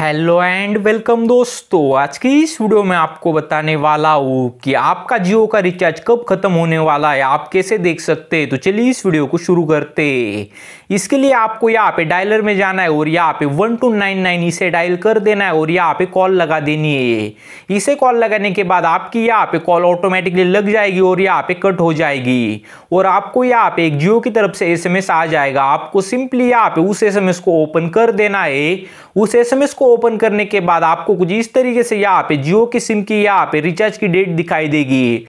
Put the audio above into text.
hello and welcome दोस्तों आज की इस वीडियो में आपको बताने वाला हूँ कि आपका जियो का रिचार्ज कब खत्म होने वाला है आप कैसे देख सकते हैं तो चलिए इस वीडियो को शुरू करते हैं इसके लिए आपको यहाँ पे डायलर में जाना है और यहाँ पे वन टू नाइन नाइन इसे डायल कर देना है और यहाँ पे कॉल लगा देनी है इसे कॉल लगाने के बाद आपकी यहाँ पे कॉल ऑटोमेटिकली लग जाएगी और यहाँ पे कट हो जाएगी और आपको यहाँ पे एक जियो की तरफ से एस आ जाएगा आपको सिंपली यहाँ पे उस एस को ओपन कर देना है उस एसएमएस को ओपन करने के बाद आपको कुछ इस तरीके से यहाँ पे जियो की सिम की यहाँ पे रिचार्ज की डेट दिखाई देगी